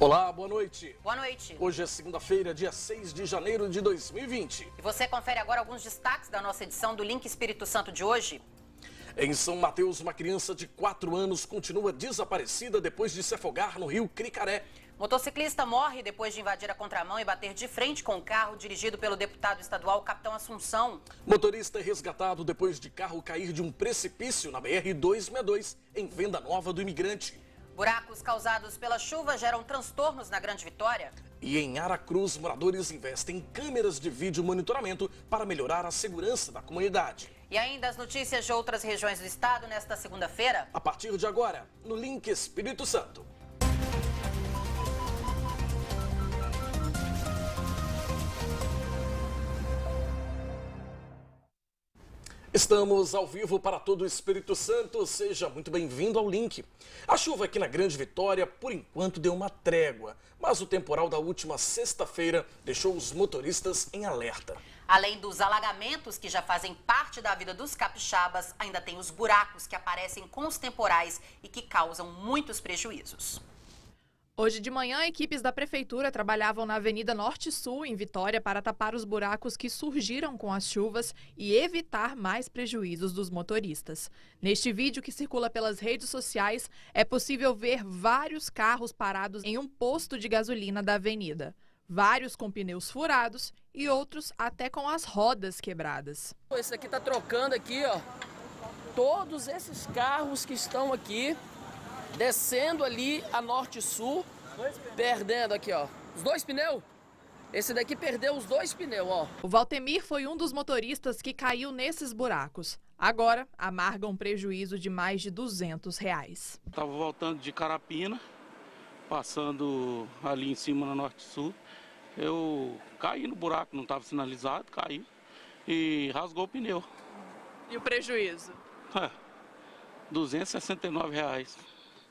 Olá, boa noite. Boa noite. Hoje é segunda-feira, dia 6 de janeiro de 2020. E você confere agora alguns destaques da nossa edição do Link Espírito Santo de hoje. Em São Mateus, uma criança de 4 anos continua desaparecida depois de se afogar no rio Cricaré. Motociclista morre depois de invadir a contramão e bater de frente com o um carro dirigido pelo deputado estadual Capitão Assunção. Motorista é resgatado depois de carro cair de um precipício na BR-262, em Venda Nova do Imigrante. Buracos causados pela chuva geram transtornos na Grande Vitória. E em Aracruz, moradores investem em câmeras de vídeo monitoramento para melhorar a segurança da comunidade. E ainda as notícias de outras regiões do estado nesta segunda-feira. A partir de agora, no Link Espírito Santo. Estamos ao vivo para todo o Espírito Santo, seja muito bem-vindo ao link. A chuva aqui na Grande Vitória, por enquanto, deu uma trégua, mas o temporal da última sexta-feira deixou os motoristas em alerta. Além dos alagamentos que já fazem parte da vida dos capixabas, ainda tem os buracos que aparecem com os temporais e que causam muitos prejuízos. Hoje de manhã, equipes da prefeitura trabalhavam na Avenida Norte Sul, em Vitória, para tapar os buracos que surgiram com as chuvas e evitar mais prejuízos dos motoristas. Neste vídeo que circula pelas redes sociais, é possível ver vários carros parados em um posto de gasolina da avenida. Vários com pneus furados e outros até com as rodas quebradas. Esse aqui está trocando aqui, ó. Todos esses carros que estão aqui descendo ali a norte-sul, perdendo aqui, ó. Os dois pneus? Esse daqui perdeu os dois pneus, ó. O Valtemir foi um dos motoristas que caiu nesses buracos. Agora, amarga um prejuízo de mais de 200 reais. Estava voltando de Carapina, passando ali em cima na Norte-Sul. Eu caí no buraco, não estava sinalizado, caí e rasgou o pneu. E o prejuízo? É, 269 reais.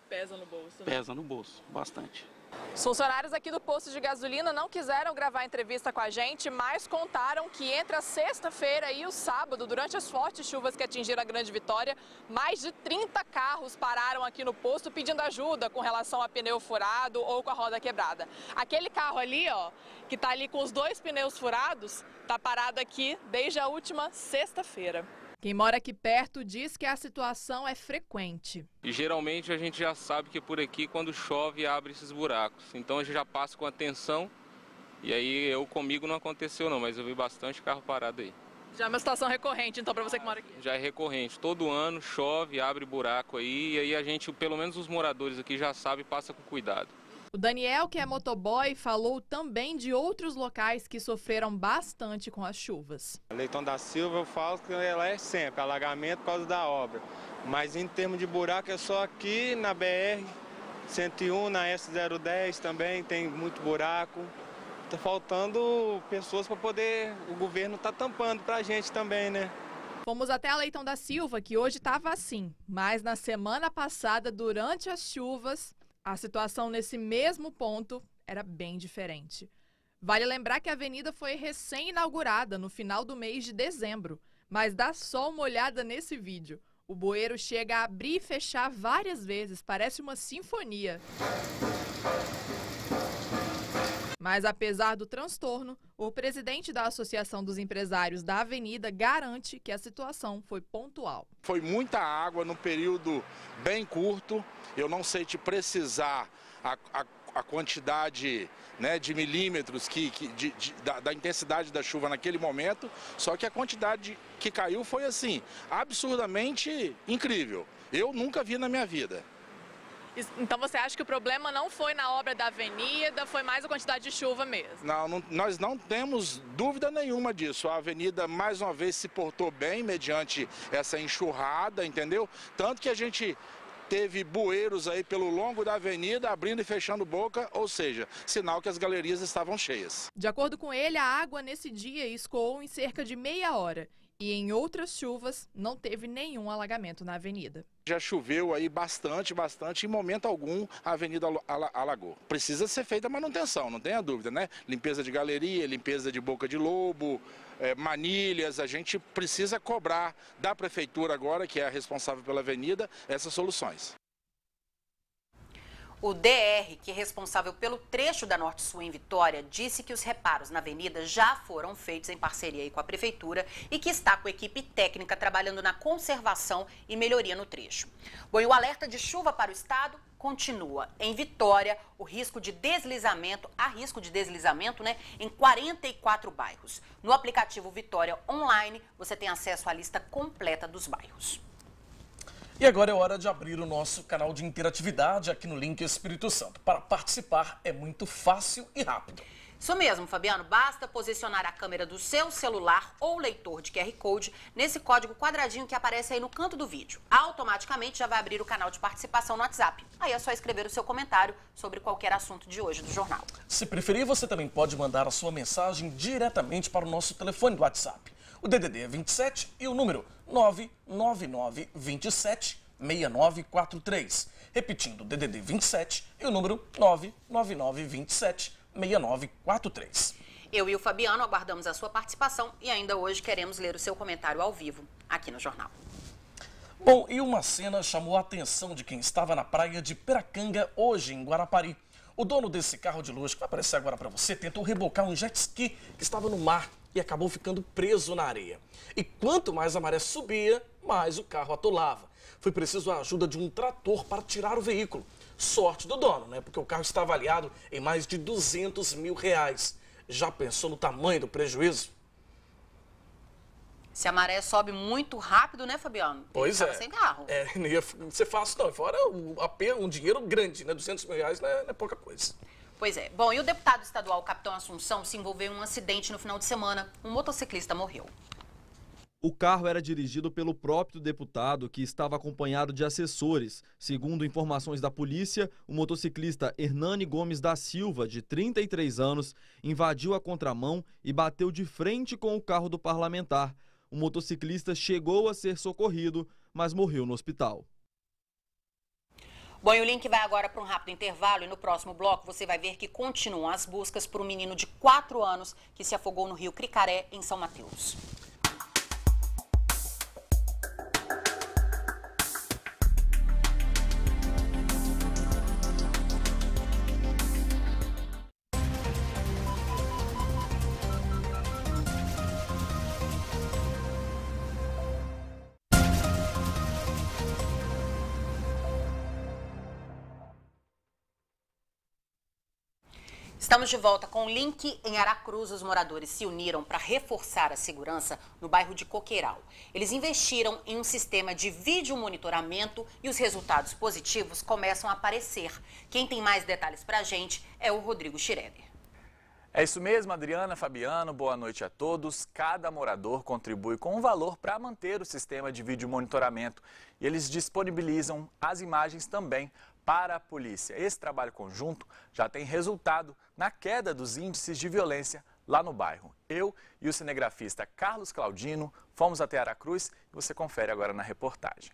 Pesa no bolso. Né? Pesa no bolso, bastante. Os funcionários aqui do posto de gasolina não quiseram gravar entrevista com a gente, mas contaram que entre a sexta-feira e o sábado, durante as fortes chuvas que atingiram a Grande Vitória, mais de 30 carros pararam aqui no posto pedindo ajuda com relação a pneu furado ou com a roda quebrada. Aquele carro ali, ó, que está ali com os dois pneus furados, está parado aqui desde a última sexta-feira. Quem mora aqui perto diz que a situação é frequente. E geralmente a gente já sabe que por aqui, quando chove, abre esses buracos. Então a gente já passa com atenção. E aí eu comigo não aconteceu não, mas eu vi bastante carro parado aí. Já é uma situação recorrente, então, para você que mora aqui? Já é recorrente. Todo ano chove, abre buraco aí, e aí a gente, pelo menos os moradores aqui, já sabe e passa com cuidado. O Daniel, que é motoboy, falou também de outros locais que sofreram bastante com as chuvas. Leitão da Silva, eu falo que ela é sempre alagamento por causa da obra. Mas em termos de buraco, é só aqui na BR 101, na S010 também tem muito buraco. Está faltando pessoas para poder. O governo está tampando para a gente também, né? Fomos até a Leitão da Silva, que hoje estava assim, mas na semana passada, durante as chuvas, a situação nesse mesmo ponto era bem diferente. Vale lembrar que a avenida foi recém-inaugurada no final do mês de dezembro, mas dá só uma olhada nesse vídeo. O bueiro chega a abrir e fechar várias vezes, parece uma sinfonia. Mas apesar do transtorno, o presidente da Associação dos Empresários da Avenida garante que a situação foi pontual. Foi muita água num período bem curto. Eu não sei te precisar a, a a quantidade né, de milímetros que, que de, de, da, da, intensidade da chuva naquele momento, só que a quantidade que caiu foi assim, absurdamente incrível. Eu nunca vi na minha vida. Então você acha que o problema não foi na obra da avenida, foi mais a quantidade de chuva mesmo? Não, não, nós não temos dúvida nenhuma disso. A avenida, mais uma vez, se portou bem mediante essa enxurrada, entendeu? Tanto que a gente teve bueiros aí pelo longo da avenida, abrindo e fechando boca, ou seja, sinal que as galerias estavam cheias. De acordo com ele, a água nesse dia escoou em cerca de meia hora e em outras chuvas, não teve nenhum alagamento na avenida. Já choveu aí bastante, bastante, em momento algum a avenida alagou. Precisa ser feita manutenção, não tenha dúvida, né? Limpeza de galeria, limpeza de boca de lobo, é, manilhas, a gente precisa cobrar da prefeitura agora, que é a responsável pela avenida, essas soluções. O DR, que é responsável pelo trecho da Norte Sul em Vitória, disse que os reparos na avenida já foram feitos em parceria com a prefeitura e que está com a equipe técnica trabalhando na conservação e melhoria no trecho. Bom, e o alerta de chuva para o estado continua. Em Vitória, o risco de deslizamento, há risco de deslizamento, né, em 44 bairros. No aplicativo Vitória Online, você tem acesso à lista completa dos bairros. E agora é hora de abrir o nosso canal de interatividade aqui no Link Espírito Santo. Para participar é muito fácil e rápido. Isso mesmo, Fabiano. Basta posicionar a câmera do seu celular ou leitor de QR Code nesse código quadradinho que aparece aí no canto do vídeo. Automaticamente já vai abrir o canal de participação no WhatsApp. Aí é só escrever o seu comentário sobre qualquer assunto de hoje do jornal. Se preferir, você também pode mandar a sua mensagem diretamente para o nosso telefone do WhatsApp o DDD 27 é e o número 999276943 6943. Repetindo, DDD 27 e o número 999276943 6943. Eu e o Fabiano aguardamos a sua participação e ainda hoje queremos ler o seu comentário ao vivo aqui no jornal. Bom, e uma cena chamou a atenção de quem estava na praia de Peracanga hoje em Guarapari. O dono desse carro de luxo, que vai aparecer agora para você, tentou rebocar um jet ski que estava no mar e acabou ficando preso na areia. E quanto mais a maré subia, mais o carro atolava. Foi preciso a ajuda de um trator para tirar o veículo. Sorte do dono, né? Porque o carro está avaliado em mais de 200 mil reais. Já pensou no tamanho do prejuízo? Se a maré sobe muito rápido, né, Fabiano? Pois é. sem carro. É, não ia ser fácil não. Fora um dinheiro grande, né? 200 mil reais não é, não é pouca coisa. Pois é. Bom, e o deputado estadual Capitão Assunção se envolveu em um acidente no final de semana. Um motociclista morreu. O carro era dirigido pelo próprio deputado, que estava acompanhado de assessores. Segundo informações da polícia, o motociclista Hernani Gomes da Silva, de 33 anos, invadiu a contramão e bateu de frente com o carro do parlamentar. O motociclista chegou a ser socorrido, mas morreu no hospital. Bom, e o link vai agora para um rápido intervalo e no próximo bloco você vai ver que continuam as buscas por um menino de 4 anos que se afogou no rio Cricaré, em São Mateus. Estamos de volta com o link em Aracruz. Os moradores se uniram para reforçar a segurança no bairro de Coqueiral. Eles investiram em um sistema de vídeo monitoramento e os resultados positivos começam a aparecer. Quem tem mais detalhes para a gente é o Rodrigo Schroeder. É isso mesmo, Adriana, Fabiano, boa noite a todos. Cada morador contribui com um valor para manter o sistema de vídeo monitoramento. E eles disponibilizam as imagens também para a polícia. Esse trabalho conjunto já tem resultado na queda dos índices de violência lá no bairro. Eu e o cinegrafista Carlos Claudino fomos até Aracruz e você confere agora na reportagem.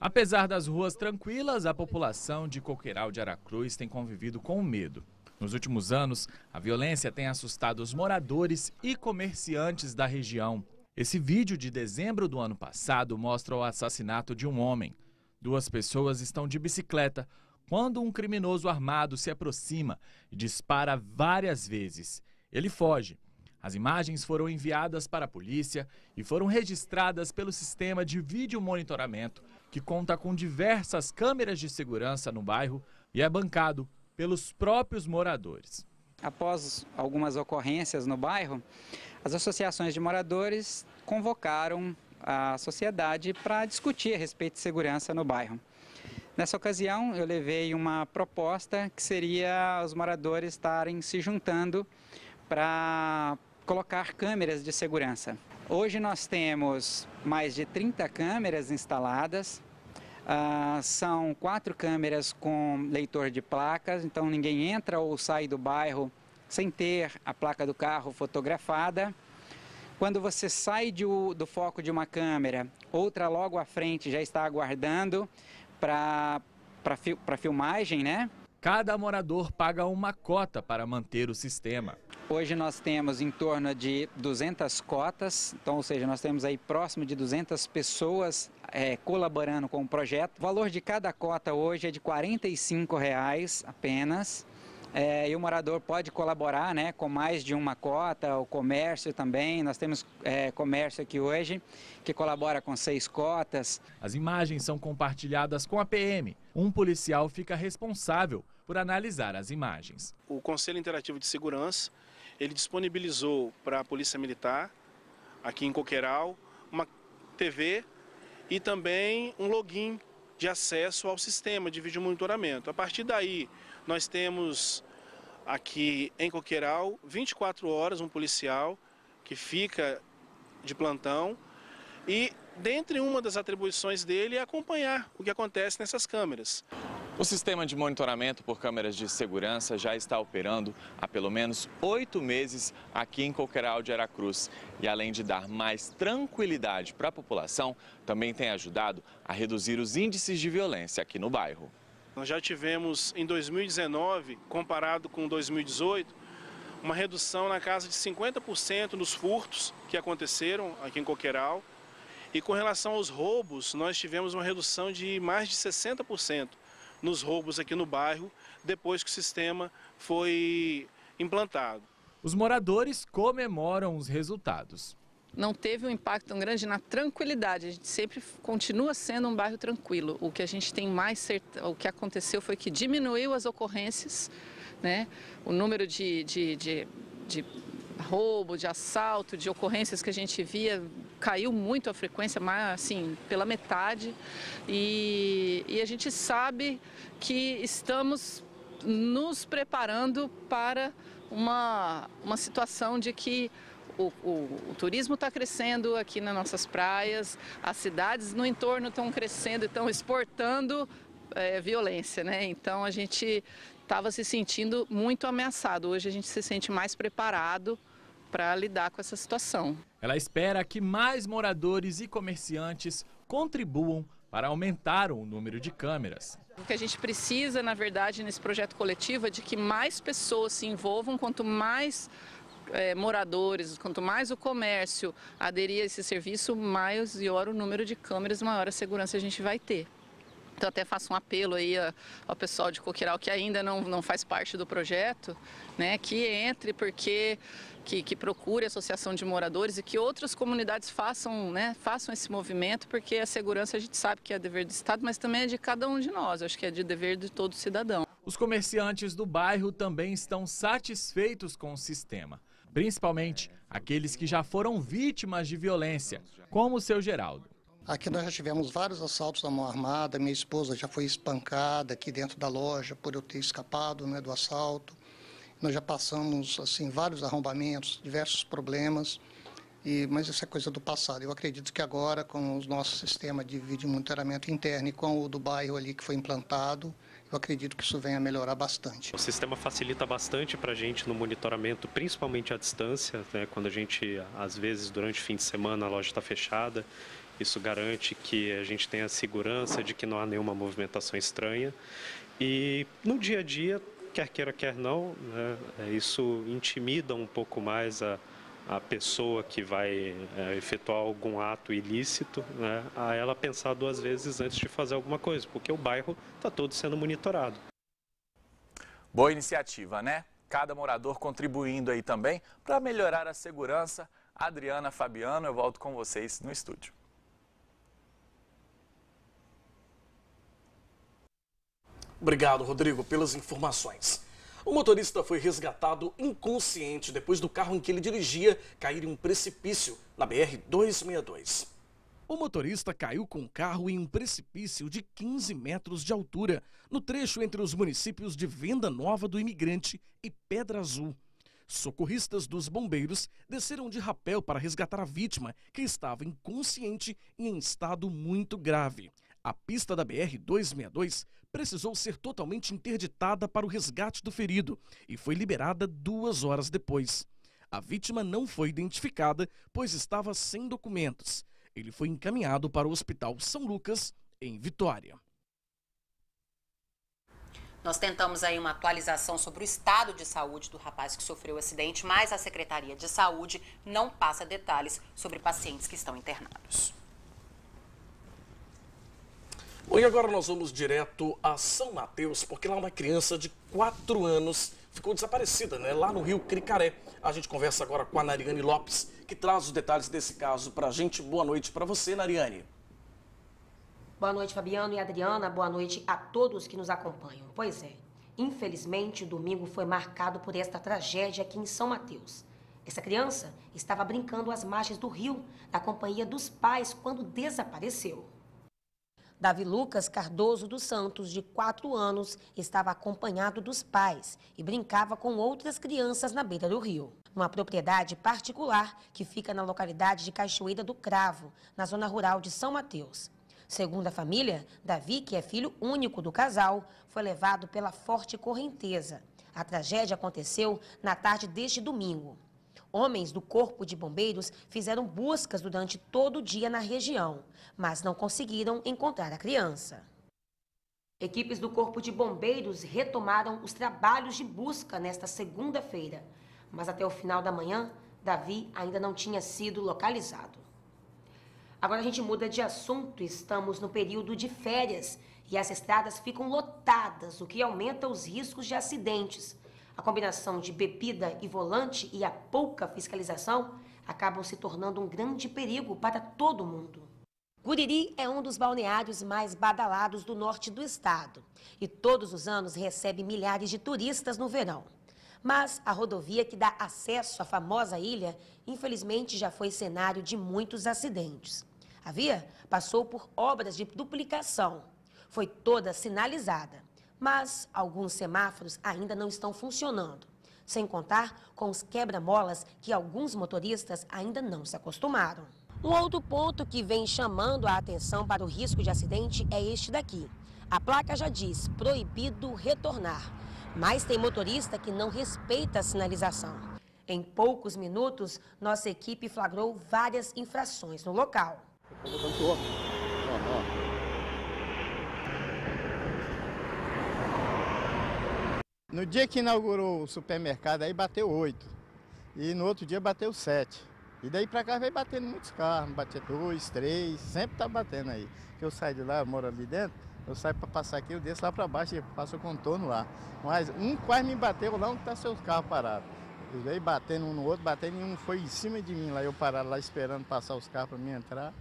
Apesar das ruas tranquilas, a população de Coqueiral de Aracruz tem convivido com o medo. Nos últimos anos, a violência tem assustado os moradores e comerciantes da região. Esse vídeo de dezembro do ano passado mostra o assassinato de um homem. Duas pessoas estão de bicicleta quando um criminoso armado se aproxima e dispara várias vezes. Ele foge. As imagens foram enviadas para a polícia e foram registradas pelo sistema de vídeo monitoramento, que conta com diversas câmeras de segurança no bairro e é bancado pelos próprios moradores. Após algumas ocorrências no bairro, as associações de moradores convocaram a sociedade para discutir a respeito de segurança no bairro. Nessa ocasião, eu levei uma proposta que seria os moradores estarem se juntando para colocar câmeras de segurança. Hoje nós temos mais de 30 câmeras instaladas, ah, são quatro câmeras com leitor de placas, então ninguém entra ou sai do bairro sem ter a placa do carro fotografada. Quando você sai de, do foco de uma câmera, outra logo à frente já está aguardando para para filmagem, né? Cada morador paga uma cota para manter o sistema. Hoje nós temos em torno de 200 cotas, então, ou seja, nós temos aí próximo de 200 pessoas é, colaborando com o projeto. O valor de cada cota hoje é de R$ 45 reais apenas. É, e o morador pode colaborar né, com mais de uma cota, o comércio também. Nós temos é, comércio aqui hoje que colabora com seis cotas. As imagens são compartilhadas com a PM. Um policial fica responsável por analisar as imagens. O Conselho Interativo de Segurança ele disponibilizou para a Polícia Militar, aqui em Coqueiral, uma TV e também um login de acesso ao sistema de vídeo monitoramento. A partir daí, nós temos aqui em Coqueiral 24 horas um policial que fica de plantão e dentre uma das atribuições dele é acompanhar o que acontece nessas câmeras. O sistema de monitoramento por câmeras de segurança já está operando há pelo menos oito meses aqui em Coqueiral de Aracruz. E além de dar mais tranquilidade para a população, também tem ajudado a reduzir os índices de violência aqui no bairro. Nós já tivemos em 2019, comparado com 2018, uma redução na casa de 50% nos furtos que aconteceram aqui em Coqueiral. E com relação aos roubos, nós tivemos uma redução de mais de 60% nos roubos aqui no bairro depois que o sistema foi implantado. Os moradores comemoram os resultados. Não teve um impacto tão grande na tranquilidade. A gente sempre continua sendo um bairro tranquilo. O que a gente tem mais certeza, o que aconteceu foi que diminuiu as ocorrências, né? O número de, de, de, de roubo, de assalto, de ocorrências que a gente via caiu muito a frequência, mas assim, pela metade. E, e a gente sabe que estamos nos preparando para uma, uma situação de que o, o, o, turismo está crescendo aqui nas nossas praias, as cidades no entorno estão crescendo e estão exportando é, violência, né? Então a gente estava se sentindo muito ameaçado. Hoje a gente se sente mais preparado para lidar com essa situação. Ela espera que mais moradores e comerciantes contribuam para aumentar o número de câmeras. O que a gente precisa, na verdade, nesse projeto coletivo é de que mais pessoas se envolvam, quanto mais é, moradores, quanto mais o comércio aderir a esse serviço, maior o número de câmeras, maior a segurança a gente vai ter. Então até faço um apelo aí ao pessoal de Coquiral que ainda não, não faz parte do projeto, né, que entre, porque que, que procure a associação de moradores e que outras comunidades façam, né, façam esse movimento, porque a segurança a gente sabe que é dever do Estado, mas também é de cada um de nós, acho que é de dever de todo cidadão. Os comerciantes do bairro também estão satisfeitos com o sistema, principalmente aqueles que já foram vítimas de violência, como o seu Geraldo. Aqui nós já tivemos vários assaltos à mão armada, minha esposa já foi espancada aqui dentro da loja por eu ter escapado né, do assalto. Nós já passamos assim vários arrombamentos, diversos problemas, e, mas isso é coisa do passado. Eu acredito que agora, com o nosso sistema de vídeo monitoramento interno e com o do bairro ali que foi implantado, eu acredito que isso venha a melhorar bastante. O sistema facilita bastante para a gente no monitoramento, principalmente à distância, né? quando a gente, às vezes, durante o fim de semana, a loja está fechada. Isso garante que a gente tenha segurança de que não há nenhuma movimentação estranha. E no dia a dia, quer queira, quer não, né, é, isso intimida um pouco mais a, a pessoa que vai é, efetuar algum ato ilícito, né, a ela pensar duas vezes antes de fazer alguma coisa, porque o bairro está todo sendo monitorado. Boa iniciativa, né? Cada morador contribuindo aí também para melhorar a segurança. Adriana, Fabiano, eu volto com vocês no estúdio. Obrigado, Rodrigo, pelas informações. O motorista foi resgatado inconsciente depois do carro em que ele dirigia cair em um precipício na BR-262. O motorista caiu com o carro em um precipício de 15 metros de altura, no trecho entre os municípios de Venda Nova do Imigrante e Pedra Azul. Socorristas dos bombeiros desceram de rapel para resgatar a vítima, que estava inconsciente e em estado muito grave. A pista da BR-262 precisou ser totalmente interditada para o resgate do ferido e foi liberada duas horas depois. A vítima não foi identificada, pois estava sem documentos. Ele foi encaminhado para o Hospital São Lucas, em Vitória. Nós tentamos aí uma atualização sobre o estado de saúde do rapaz que sofreu o acidente, mas a Secretaria de Saúde não passa detalhes sobre pacientes que estão internados. Bom, e agora nós vamos direto a São Mateus, porque lá uma criança de 4 anos ficou desaparecida, né? Lá no Rio Cricaré. A gente conversa agora com a Nariane Lopes, que traz os detalhes desse caso pra gente. Boa noite para você, Nariane. Boa noite, Fabiano e Adriana. Boa noite a todos que nos acompanham. Pois é, infelizmente o domingo foi marcado por esta tragédia aqui em São Mateus. Essa criança estava brincando às margens do rio, na companhia dos pais, quando desapareceu. Davi Lucas Cardoso dos Santos, de 4 anos, estava acompanhado dos pais e brincava com outras crianças na beira do rio. Uma propriedade particular que fica na localidade de Cachoeira do Cravo, na zona rural de São Mateus. Segundo a família, Davi, que é filho único do casal, foi levado pela forte correnteza. A tragédia aconteceu na tarde deste domingo homens do Corpo de Bombeiros fizeram buscas durante todo o dia na região, mas não conseguiram encontrar a criança. Equipes do Corpo de Bombeiros retomaram os trabalhos de busca nesta segunda-feira, mas até o final da manhã, Davi ainda não tinha sido localizado. Agora a gente muda de assunto, estamos no período de férias e as estradas ficam lotadas, o que aumenta os riscos de acidentes a combinação de bebida e volante e a pouca fiscalização acabam se tornando um grande perigo para todo mundo. Guriri é um dos balneários mais badalados do norte do estado e todos os anos recebe milhares de turistas no verão. Mas a rodovia que dá acesso à famosa ilha, infelizmente, já foi cenário de muitos acidentes. A via passou por obras de duplicação. Foi toda sinalizada mas alguns semáforos ainda não estão funcionando. Sem contar com os quebra-molas que alguns motoristas ainda não se acostumaram. Um outro ponto que vem chamando a atenção para o risco de acidente é este daqui. A placa já diz proibido retornar, mas tem motorista que não respeita a sinalização. Em poucos minutos, nossa equipe flagrou várias infrações no local. Ó, ó. No dia que inaugurou o supermercado, aí bateu oito. E no outro dia bateu sete. E daí pra cá vem batendo muitos carros, bateu dois, três, sempre tá batendo aí. Que eu saio de lá, eu moro ali dentro, eu saio para passar aqui, eu desço lá para baixo e passo o contorno lá. Mas um quase me bateu lá onde tá seus carros parados. E veio batendo um no outro, batendo e um foi em cima de mim lá, eu parado lá esperando passar os carros para mim entrar.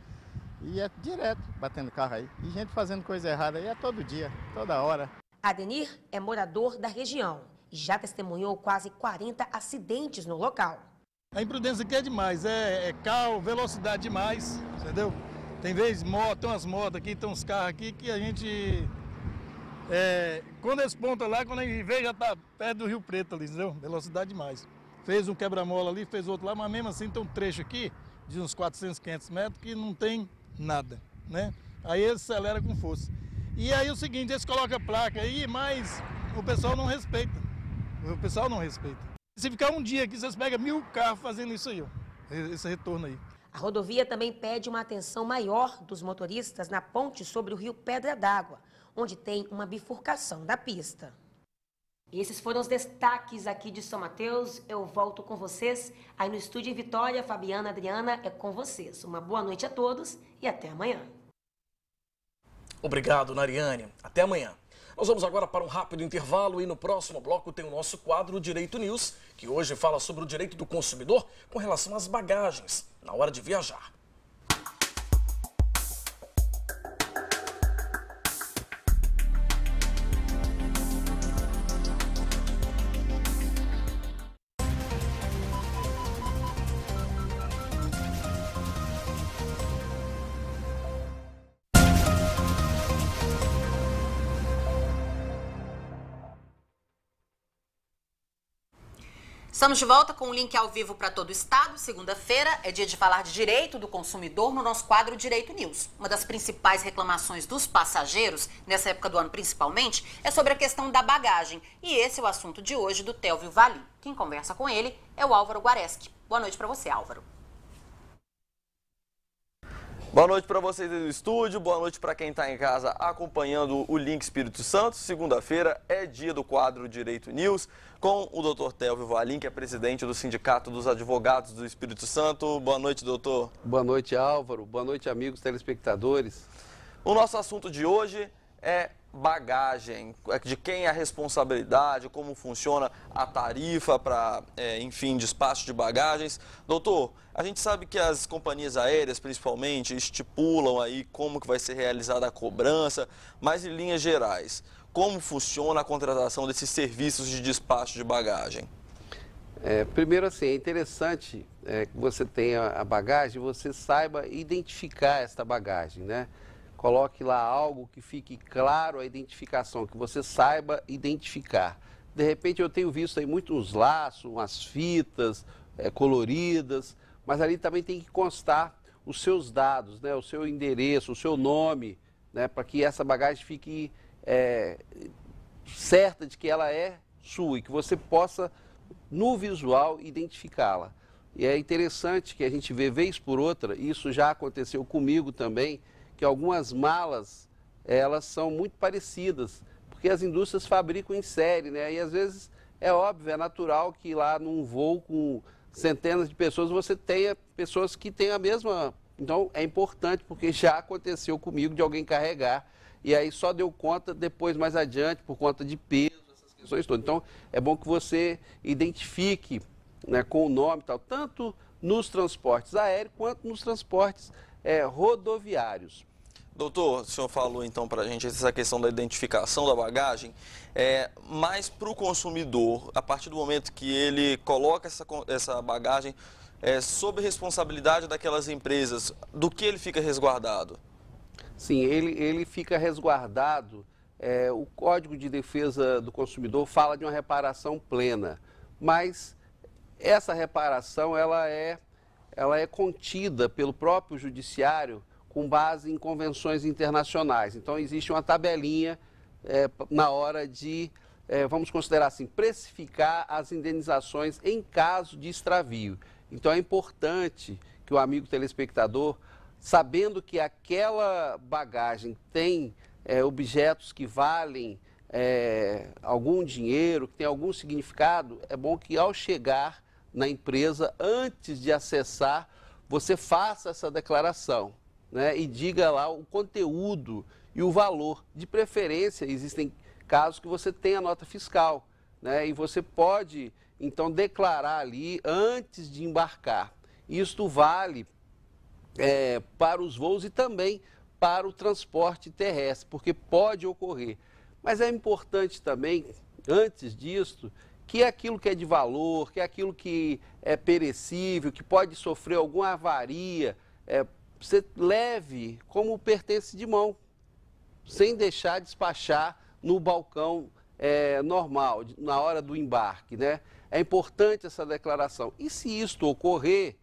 E é direto batendo carro aí. E gente fazendo coisa errada aí é todo dia, toda hora. Adenir é morador da região e já testemunhou quase 40 acidentes no local. A imprudência aqui é demais, é, é velocidade demais, entendeu? Tem vezes moto, tem umas motos aqui, tem uns carros aqui que a gente. É, quando eles pontam lá, quando a gente vê, já está perto do Rio Preto ali, entendeu? Velocidade demais. Fez um quebra-mola ali, fez outro lá, mas mesmo assim tem um trecho aqui de uns 400, 500 metros que não tem nada, né? Aí eles acelera com força. E aí o seguinte, eles colocam a placa aí, mas o pessoal não respeita. O pessoal não respeita. Se ficar um dia aqui, vocês pegam mil carros fazendo isso aí, ó, esse retorno aí. A rodovia também pede uma atenção maior dos motoristas na ponte sobre o rio Pedra d'Água, onde tem uma bifurcação da pista. Esses foram os destaques aqui de São Mateus. Eu volto com vocês aí no estúdio em Vitória. Fabiana, Adriana, é com vocês. Uma boa noite a todos e até amanhã. Obrigado, Nariane. Até amanhã. Nós vamos agora para um rápido intervalo e no próximo bloco tem o nosso quadro Direito News, que hoje fala sobre o direito do consumidor com relação às bagagens na hora de viajar. Estamos de volta com o link ao vivo para todo o estado. Segunda-feira é dia de falar de direito do consumidor no nosso quadro Direito News. Uma das principais reclamações dos passageiros, nessa época do ano principalmente, é sobre a questão da bagagem. E esse é o assunto de hoje do Telvio Vali. Quem conversa com ele é o Álvaro Guareschi. Boa noite para você, Álvaro. Boa noite para vocês aí do estúdio, boa noite para quem está em casa acompanhando o Link Espírito Santo. Segunda-feira é dia do quadro Direito News com o doutor Telvio Valim, que é presidente do Sindicato dos Advogados do Espírito Santo. Boa noite, doutor. Boa noite, Álvaro. Boa noite, amigos telespectadores. O nosso assunto de hoje é bagagem, é, de quem é a responsabilidade, como funciona a tarifa para, é, enfim, despacho de bagagens. Doutor, a gente sabe que as companhias aéreas, principalmente, estipulam aí como que vai ser realizada a cobrança, mas em linhas gerais, como funciona a contratação desses serviços de despacho de bagagem? É, primeiro, assim, é interessante é, que você tenha a bagagem, você saiba identificar esta bagagem, né? coloque lá algo que fique claro a identificação, que você saiba identificar. De repente eu tenho visto aí muitos laços, umas fitas é, coloridas, mas ali também tem que constar os seus dados, né, o seu endereço, o seu nome, né, para que essa bagagem fique é, certa de que ela é sua e que você possa, no visual, identificá-la. E é interessante que a gente vê vez por outra, e isso já aconteceu comigo também, que algumas malas elas são muito parecidas, porque as indústrias fabricam em série, né? E às vezes é óbvio, é natural que lá num voo com centenas de pessoas você tenha pessoas que têm a mesma. Então é importante, porque já aconteceu comigo de alguém carregar e aí só deu conta depois, mais adiante, por conta de peso, essas questões todas. Então é bom que você identifique né, com o nome e tal, tanto nos transportes aéreos quanto nos transportes é, rodoviários. Doutor, o senhor falou então para a gente essa questão da identificação da bagagem, é, mas para o consumidor, a partir do momento que ele coloca essa, essa bagagem é, sob responsabilidade daquelas empresas, do que ele fica resguardado? Sim, ele, ele fica resguardado. É, o Código de Defesa do Consumidor fala de uma reparação plena, mas essa reparação ela é ela é contida pelo próprio judiciário com base em convenções internacionais. Então existe uma tabelinha é, na hora de, é, vamos considerar assim, precificar as indenizações em caso de extravio. Então é importante que o amigo telespectador, sabendo que aquela bagagem tem é, objetos que valem algum dinheiro, que tem algum significado, é bom que ao chegar na empresa, antes de acessar, você faça essa declaração né, e diga lá o conteúdo e o valor. De preferência, existem casos que você tem a nota fiscal né, e você pode, então, declarar ali antes de embarcar. Isto vale é, para os voos e também para o transporte terrestre, porque pode ocorrer. Mas é importante também, antes disso, que é aquilo que é de valor, que é aquilo que é perecível, que pode sofrer alguma avaria, é, você leve como pertence de mão, sem deixar despachar no balcão é, normal, na hora do embarque. Né? É importante essa declaração. E se isto ocorrer,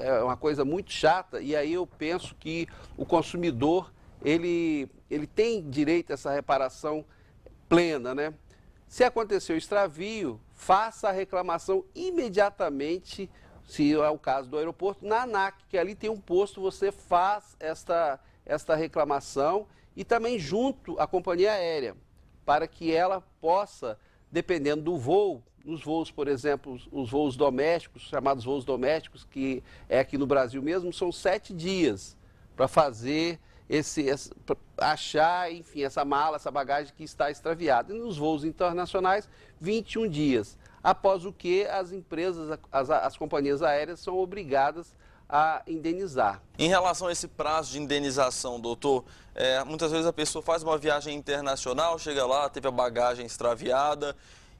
é uma coisa muito chata, e aí eu penso que o consumidor ele, ele tem direito a essa reparação plena, né? Se aconteceu extravio, faça a reclamação imediatamente, se é o caso do aeroporto, na ANAC, que ali tem um posto, você faz esta, esta reclamação e também junto à companhia aérea, para que ela possa, dependendo do voo, nos voos, por exemplo, os voos domésticos, chamados voos domésticos, que é aqui no Brasil mesmo, são sete dias para fazer esse, esse, achar, enfim, essa mala, essa bagagem que está extraviada. E nos voos internacionais, 21 dias. Após o que as empresas, as, as companhias aéreas são obrigadas a indenizar. Em relação a esse prazo de indenização, doutor, é, muitas vezes a pessoa faz uma viagem internacional, chega lá, teve a bagagem extraviada,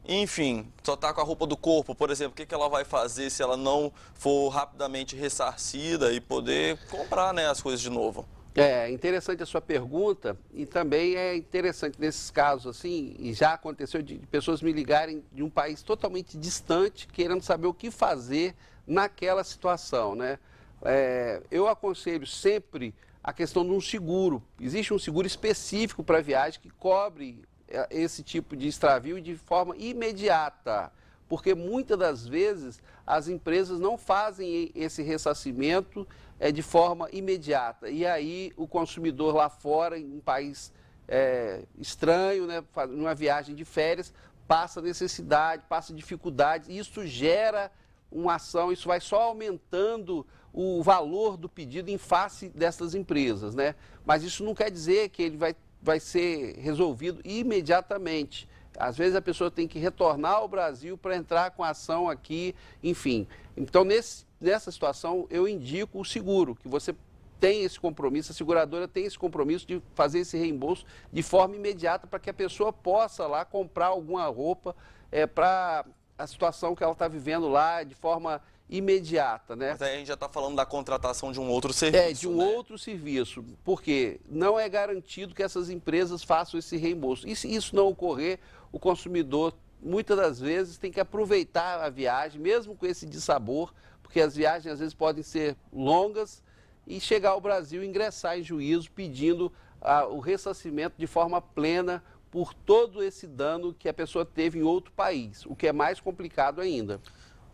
enfim, só está com a roupa do corpo, por exemplo, o que, que ela vai fazer se ela não for rapidamente ressarcida e poder comprar né, as coisas de novo? É interessante a sua pergunta e também é interessante nesses casos assim, e já aconteceu de, pessoas me ligarem de um país totalmente distante, querendo saber o que fazer naquela situação, né? É, eu aconselho sempre a questão de um seguro. Existe um seguro específico para viagem que cobre é, esse tipo de extravio de forma imediata porque muitas das vezes as empresas não fazem esse ressarcimento é, de forma imediata. E aí o consumidor lá fora, em um país é, estranho, né, numa viagem de férias, passa necessidade, passa dificuldades, e isso gera uma ação, isso vai só aumentando o valor do pedido em face dessas empresas. Né? Mas isso não quer dizer que ele vai, vai ser resolvido imediatamente. Às vezes a pessoa tem que retornar ao Brasil para entrar com ação aqui, enfim. Então, nesse, nessa situação, eu indico o seguro, que você tem esse compromisso, a seguradora tem esse compromisso de fazer esse reembolso de forma imediata para que a pessoa possa lá comprar alguma roupa é, eh, para a situação que ela está vivendo lá de forma imediata, né? Mas aí a gente já está falando da contratação de um outro serviço. É, de um né? outro serviço, porque não é garantido que essas empresas façam esse reembolso. E se isso não ocorrer, o consumidor, muitas das vezes, tem que aproveitar a viagem, mesmo com esse dissabor, porque as viagens às vezes podem ser longas e chegar ao Brasil ingressar em juízo pedindo ah, o ressarcimento de forma plena por todo esse dano que a pessoa teve em outro país, o que é mais complicado ainda.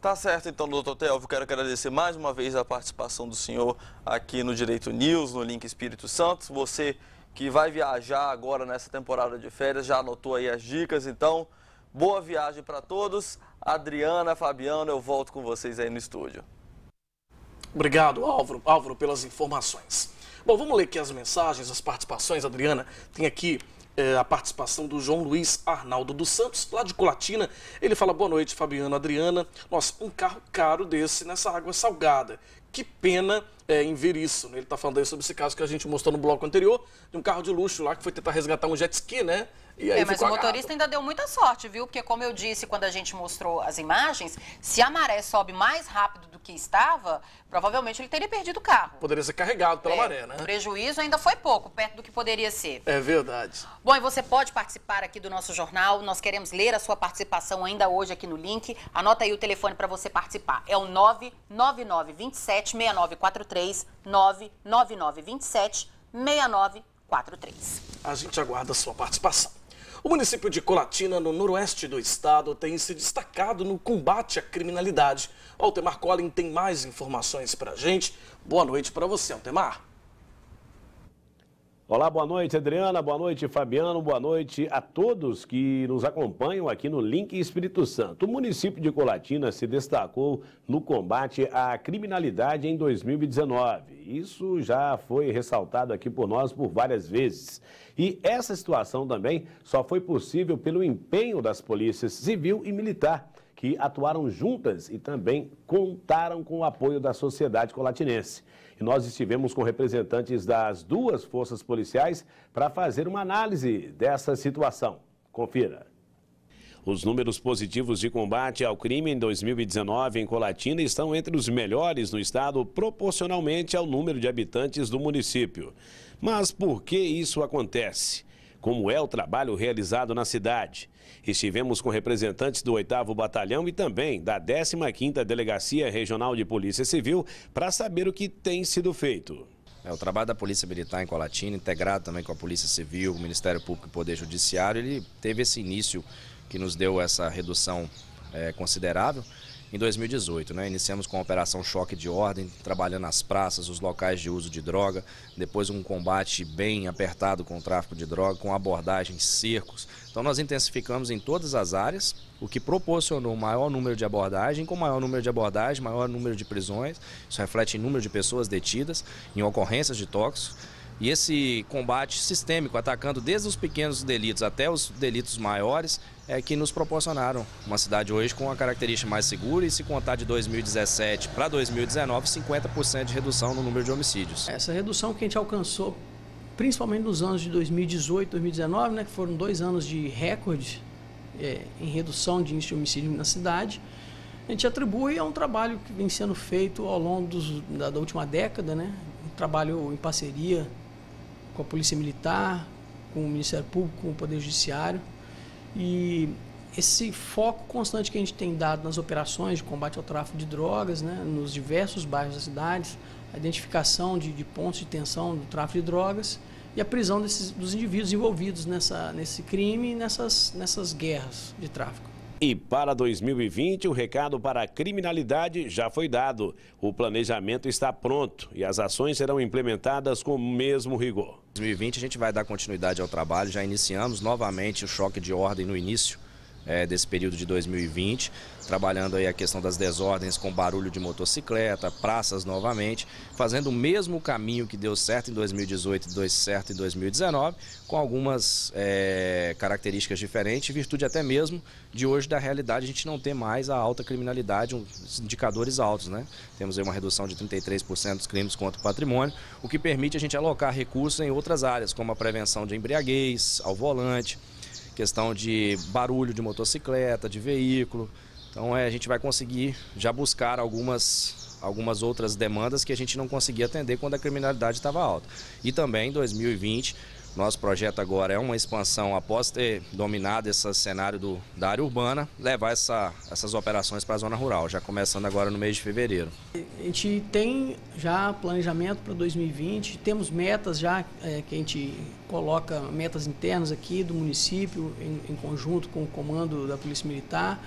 Tá certo, então, doutor Telvio, quero agradecer mais uma vez a participação do senhor aqui no Direito News, no Link Espírito Santo. Você que vai viajar agora nessa temporada de férias, já anotou aí as dicas, então, boa viagem para todos. Adriana, Fabiano, eu volto com vocês aí no estúdio. Obrigado, Álvaro, Álvaro pelas informações. Bom, vamos ler aqui as mensagens, as participações. Adriana, tem aqui é, a participação do João Luiz Arnaldo dos Santos, lá de Colatina. Ele fala, boa noite, Fabiano, Adriana. Nossa, um carro caro desse nessa água salgada, que pena é, em ver isso. Né? Ele está falando aí sobre esse caso que a gente mostrou no bloco anterior, de um carro de luxo lá que foi tentar resgatar um jet ski, né? E aí é, mas o motorista agado. ainda deu muita sorte, viu? Porque como eu disse quando a gente mostrou as imagens, se a maré sobe mais rápido do que estava, provavelmente ele teria perdido o carro. Poderia ser carregado pela é, maré, né? O prejuízo ainda foi pouco, perto do que poderia ser. É verdade. Bom, e você pode participar aqui do nosso jornal. Nós queremos ler a sua participação ainda hoje aqui no link. Anota aí o telefone para você participar. É o 99927 67 6943 99927 6943. A gente aguarda a sua participação. O município de Colatina, no noroeste do estado, tem se destacado no combate à criminalidade. O Altemar Collin tem mais informações para a gente. Boa noite para você, Altemar. Olá, boa noite, Adriana, boa noite, Fabiano, boa noite a todos que nos acompanham aqui no Link Espírito Santo. O município de Colatina se destacou no combate à criminalidade em 2019. Isso já foi ressaltado aqui por nós por várias vezes. E essa situação também só foi possível pelo empenho das polícias civil e militar que atuaram juntas e também contaram com o apoio da sociedade colatinense. E nós estivemos com representantes das duas forças policiais para fazer uma análise dessa situação. Confira. Os números positivos de combate ao crime em 2019 em Colatina estão entre os melhores no estado proporcionalmente ao número de habitantes do município. Mas por que isso acontece? como é o trabalho realizado na cidade. Estivemos com representantes do 8 Batalhão e também da 15ª Delegacia Regional de Polícia Civil para saber o que tem sido feito. É, o trabalho da Polícia Militar em Colatina, integrado também com a Polícia Civil, o Ministério Público e Poder Judiciário, ele teve esse início que nos deu essa redução é, considerável em 2018. Né? Iniciamos com a Operação Choque de Ordem, trabalhando as praças, os locais de uso de droga, depois um combate bem apertado com o tráfico de droga, com abordagens, cercos. Então nós intensificamos em todas as áreas, o que proporcionou maior número de abordagem, com maior número de abordagem, maior número de prisões, isso reflete em número de pessoas detidas, em ocorrências de tóxicos. E esse combate sistêmico, atacando desde os pequenos delitos até os delitos maiores, é que nos proporcionaram uma cidade hoje com uma característica mais segura e se contar de 2017 para 2019, 50% de redução no número de homicídios. Essa redução que a gente alcançou principalmente nos anos de 2018, 2019, né, que foram dois anos de recorde é, em redução de índice de homicídio na cidade, a gente atribui a um trabalho que vem sendo feito ao longo dos, da, da, última década, né? um trabalho em parceria com a Polícia Militar, com o Ministério Público, com o Poder Judiciário. E esse foco constante que a gente tem dado nas operações de combate ao tráfico de drogas, né, nos diversos bairros das cidades, a identificação de, de pontos de tensão do tráfico de drogas e a prisão desses, dos indivíduos envolvidos nessa, nesse crime e nessas, nessas guerras de tráfico. E para 2020, o recado para a criminalidade já foi dado. O planejamento está pronto e as ações serão implementadas com o mesmo rigor. 2020 a gente vai dar continuidade ao trabalho, já iniciamos novamente o choque de ordem no início é, desse período de 2020, trabalhando aí a questão das desordens com barulho de motocicleta, praças novamente, fazendo o mesmo caminho que deu certo em 2018 e deu certo em 2019, com algumas é, características diferentes, virtude até mesmo de hoje da realidade a gente não ter mais a alta criminalidade, uns indicadores altos, né? Temos aí uma redução de 33% dos crimes contra o patrimônio, o que permite a gente alocar recursos em outras áreas, como a prevenção de embriaguez, ao volante, questão de barulho de motocicleta, de veículo. Então é, a gente vai conseguir já buscar algumas, algumas outras demandas que a gente não conseguia atender quando a criminalidade estava alta. E também em 2020 nosso projeto agora é uma expansão, após ter dominado esse cenário do, da área urbana, levar essa, essas operações para a zona rural, já começando agora no mês de fevereiro. A gente tem já planejamento para 2020, temos metas já é, que a gente coloca, metas internas aqui do município, em, em conjunto com o comando da Polícia Militar.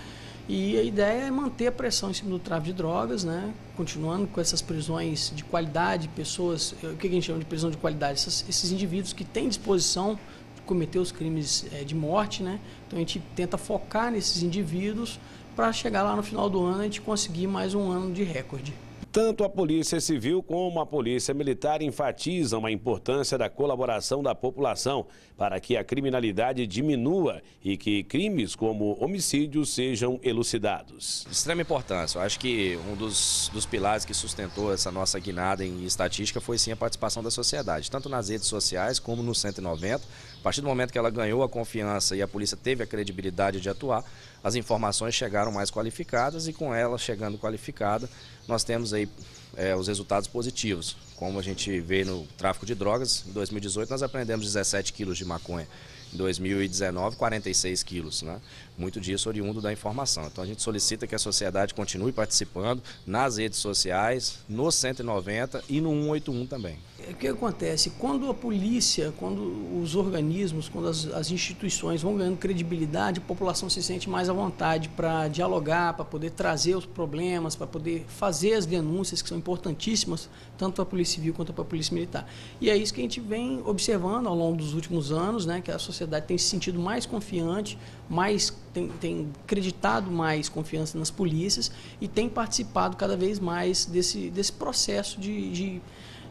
E a ideia é manter a pressão em cima do tráfico de drogas, né? continuando com essas prisões de qualidade, pessoas, eh, o que a gente chama de prisão de qualidade? Essas, esses indivíduos que têm disposição de cometer os crimes é, de morte. Né? Então a gente tenta focar nesses indivíduos para chegar lá no final do ano e a gente conseguir mais um ano de recorde. Tanto a Polícia Civil como a Polícia Militar enfatizam a importância da colaboração da população para que a criminalidade diminua e que crimes como homicídios sejam elucidados. De extrema importância. Eu acho que um dos, dos pilares que sustentou essa nossa guinada em estatística foi sim a participação da sociedade, tanto nas redes sociais como no 190, partir do momento que ela ganhou a confiança e a polícia teve a credibilidade de atuar, as informações chegaram mais qualificadas e com ela chegando qualificada, nós temos aí é, os resultados positivos. Como a gente vê no tráfico de drogas, em 2018 nós apreendemos 17 quilos de maconha. Em 2019, 46 quilos. Né? muito disso oriundo da informação. Então a gente solicita que a sociedade continue participando nas redes sociais, no 190 e no 181 também. O que acontece? Quando a polícia, quando os organismos, quando as, as instituições vão ganhando credibilidade, a população se sente mais à vontade para dialogar, para poder trazer os problemas, para poder fazer as denúncias que são importantíssimas, tanto para a Polícia Civil quanto para a Polícia Militar. E é isso que a gente vem observando ao longo dos últimos anos, né, que a sociedade tem se sentido mais confiante, mais tem, tem acreditado mais confiança nas polícias e tem participado cada vez mais desse, desse processo de, de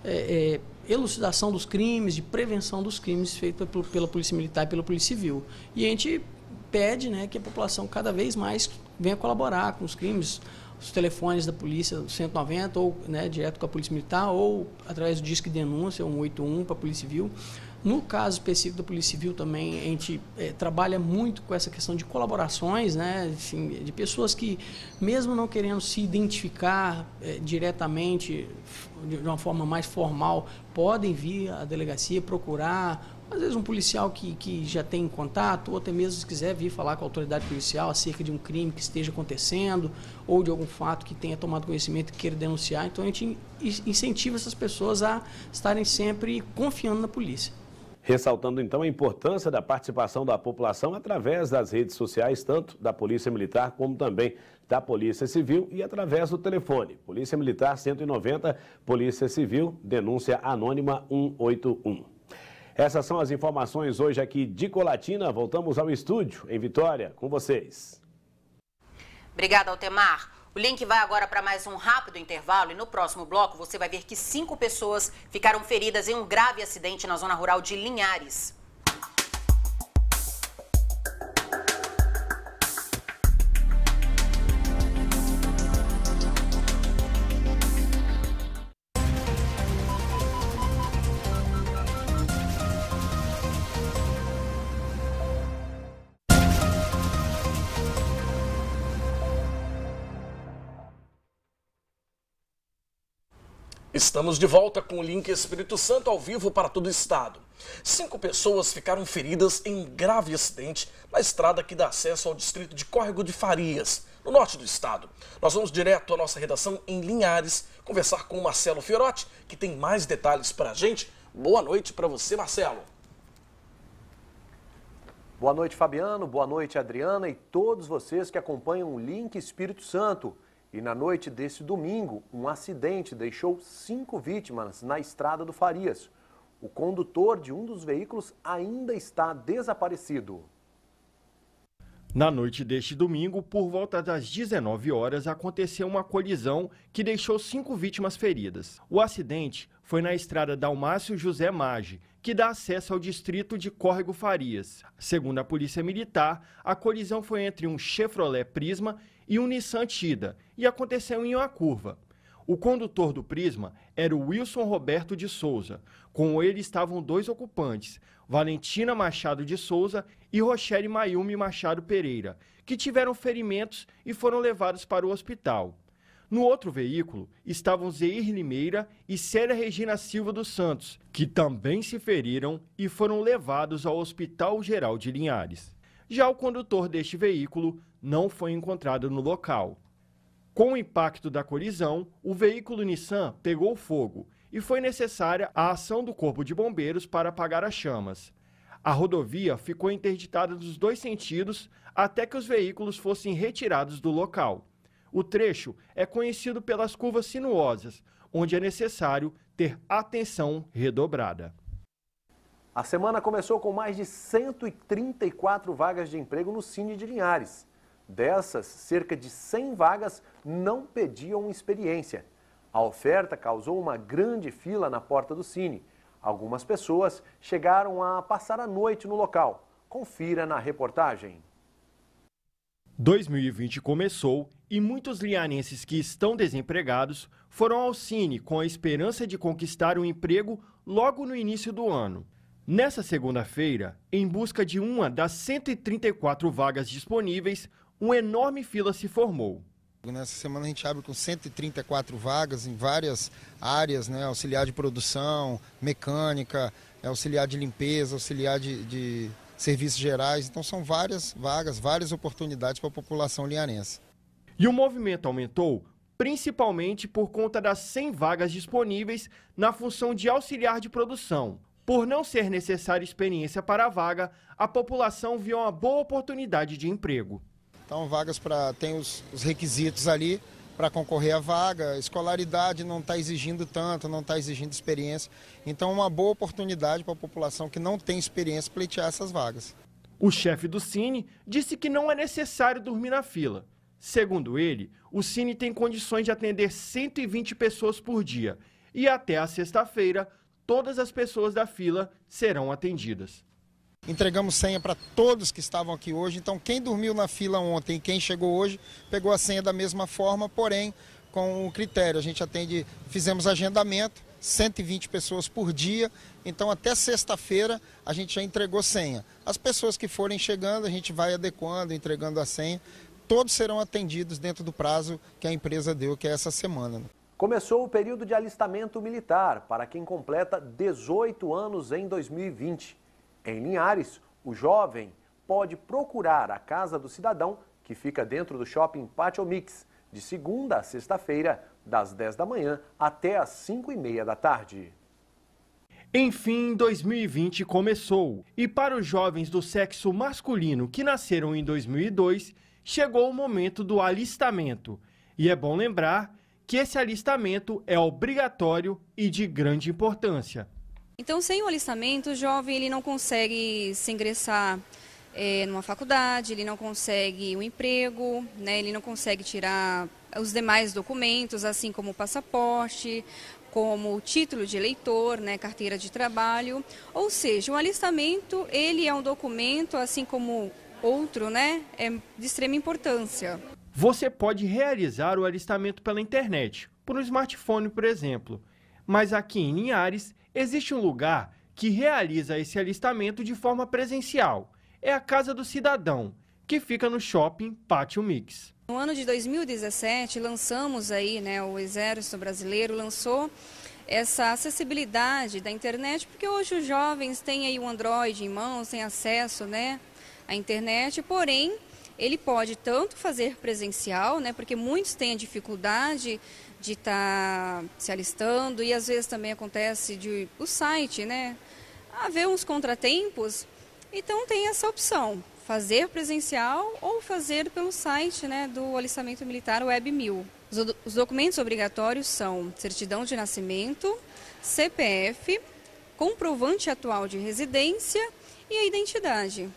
é, é, elucidação dos crimes, de prevenção dos crimes feito pelo, pela Polícia Militar e pela Polícia Civil. E a gente pede né, que a população cada vez mais venha colaborar com os crimes, os telefones da polícia 190, ou né, direto com a Polícia Militar, ou através do Disque Denúncia, 181 para a Polícia Civil. No caso específico da Polícia Civil também, a gente é, trabalha muito com essa questão de colaborações, né? Enfim, de pessoas que, mesmo não querendo se identificar é, diretamente, de uma forma mais formal, podem vir à delegacia procurar, às vezes um policial que, que já tem contato, ou até mesmo se quiser vir falar com a autoridade policial acerca de um crime que esteja acontecendo, ou de algum fato que tenha tomado conhecimento e queira denunciar. Então a gente incentiva essas pessoas a estarem sempre confiando na polícia. Ressaltando então a importância da participação da população através das redes sociais, tanto da Polícia Militar como também da Polícia Civil e através do telefone. Polícia Militar 190, Polícia Civil, denúncia anônima 181. Essas são as informações hoje aqui de Colatina. Voltamos ao estúdio em Vitória com vocês. Obrigada, Altemar. O link vai agora para mais um rápido intervalo e no próximo bloco você vai ver que cinco pessoas ficaram feridas em um grave acidente na zona rural de Linhares. Estamos de volta com o link Espírito Santo ao vivo para todo o estado. Cinco pessoas ficaram feridas em grave acidente na estrada que dá acesso ao distrito de Córrego de Farias, no norte do estado. Nós vamos direto à nossa redação em Linhares conversar com o Marcelo Fiorotti, que tem mais detalhes para a gente. Boa noite para você, Marcelo. Boa noite, Fabiano. Boa noite, Adriana e todos vocês que acompanham o Link Espírito Santo. E na noite desse domingo, um acidente deixou cinco vítimas na estrada do Farias. O condutor de um dos veículos ainda está desaparecido. Na noite deste domingo, por volta das 19 horas, aconteceu uma colisão que deixou cinco vítimas feridas. O acidente foi na estrada Dalmácio José Mage, que dá acesso ao distrito de Córrego Farias. Segundo a Polícia Militar, a colisão foi entre um Chevrolet Prisma e um Nissan Tida e aconteceu em uma curva. O condutor do Prisma era o Wilson Roberto de Souza. Com ele estavam dois ocupantes, Valentina Machado de Souza e Rochelle Mayumi Machado Pereira, que tiveram ferimentos e foram levados para o hospital. No outro veículo estavam Zeir Limeira e Célia Regina Silva dos Santos, que também se feriram e foram levados ao Hospital Geral de Linhares. Já o condutor deste veículo não foi encontrada no local. Com o impacto da colisão, o veículo Nissan pegou fogo e foi necessária a ação do Corpo de Bombeiros para apagar as chamas. A rodovia ficou interditada dos dois sentidos até que os veículos fossem retirados do local. O trecho é conhecido pelas curvas sinuosas, onde é necessário ter atenção redobrada. A semana começou com mais de 134 vagas de emprego no Cine de Linhares. Dessas, cerca de 100 vagas não pediam experiência. A oferta causou uma grande fila na porta do Cine. Algumas pessoas chegaram a passar a noite no local. Confira na reportagem. 2020 começou e muitos lianenses que estão desempregados foram ao Cine com a esperança de conquistar um emprego logo no início do ano. Nessa segunda-feira, em busca de uma das 134 vagas disponíveis, uma enorme fila se formou. Nessa semana a gente abre com 134 vagas em várias áreas, né? auxiliar de produção, mecânica, é, auxiliar de limpeza, auxiliar de, de serviços gerais. Então são várias vagas, várias oportunidades para a população linharense. E o movimento aumentou principalmente por conta das 100 vagas disponíveis na função de auxiliar de produção. Por não ser necessária experiência para a vaga, a população viu uma boa oportunidade de emprego. Então, vagas para. tem os, os, requisitos ali para concorrer à vaga. Escolaridade não está exigindo tanto, não está exigindo experiência. Então, uma boa oportunidade para a população que não tem experiência pleitear essas vagas. O chefe do Cine disse que não é necessário dormir na fila. Segundo ele, o Cine tem condições de atender 120 pessoas por dia e até a sexta-feira, todas as pessoas da fila serão atendidas. Entregamos senha para todos que estavam aqui hoje. Então, quem dormiu na fila ontem, quem chegou hoje, pegou a senha da mesma forma, porém com o critério. A gente atende, fizemos agendamento, 120 pessoas por dia. Então, até sexta-feira, a gente já entregou senha. As pessoas que forem chegando, a gente vai adequando, entregando a senha. Todos serão atendidos dentro do prazo que a empresa deu, que é essa semana. Começou o período de alistamento militar para quem completa 18 anos em 2020. Em Linhares, o jovem pode procurar a Casa do Cidadão, que fica dentro do shopping Pátio Mix, de segunda a sexta-feira, das 10 da manhã até as 5 e meia da tarde. Enfim, 2020 começou e para os jovens do sexo masculino que nasceram em 2002, chegou o momento do alistamento. E é bom lembrar que esse alistamento é obrigatório e de grande importância. Então, sem o alistamento, o jovem ele não consegue se ingressar é, numa faculdade, ele não consegue um emprego, né, ele não consegue tirar os demais documentos, assim como o passaporte, como o título de eleitor, né, carteira de trabalho. Ou seja, o alistamento ele é um documento, assim como outro, né, é de extrema importância. Você pode realizar o alistamento pela internet, por um smartphone, por exemplo. Mas aqui em Linhares, Existe um lugar que realiza esse alistamento de forma presencial. É a Casa do Cidadão, que fica no shopping Pátio Mix. No ano de 2017, lançamos aí, né, o Exército Brasileiro lançou essa acessibilidade da internet, porque hoje os jovens têm aí o Android em mãos, têm acesso, né, à internet, porém ele pode tanto fazer presencial, né, porque muitos têm a dificuldade de estar tá se alistando e às vezes também acontece de o site, né, haver uns contratempos. Então tem essa opção, fazer presencial ou fazer pelo site, né, do alistamento militar Web 1000. Os, os documentos obrigatórios são certidão de nascimento, CPF, comprovante atual de residência e a identidade.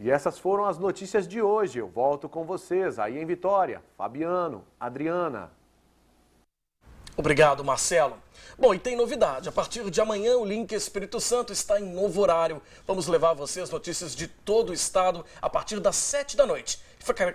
E essas foram as notícias de hoje. Eu volto com vocês aí em Vitória. Fabiano, Adriana. Obrigado, Marcelo. Bom, e tem novidade. A partir de amanhã, o Link Espírito Santo está em novo horário. Vamos levar a você as notícias de todo o estado a partir das 7 da noite.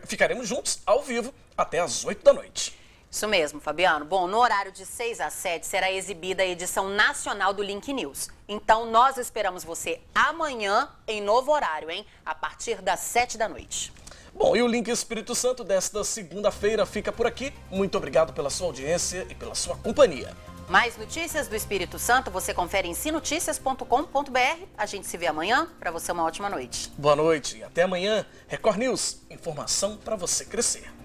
Ficaremos juntos, ao vivo, até as 8 da noite. Isso mesmo, Fabiano. Bom, no horário de 6 a 7 será exibida a edição nacional do Link News. Então, nós esperamos você amanhã em novo horário, hein? A partir das 7 da noite. Bom, e o Link Espírito Santo desta segunda-feira fica por aqui. Muito obrigado pela sua audiência e pela sua companhia. Mais notícias do Espírito Santo você confere em sinoticias.com.br. A gente se vê amanhã. Para você, uma ótima noite. Boa noite e até amanhã. Record News, informação para você crescer.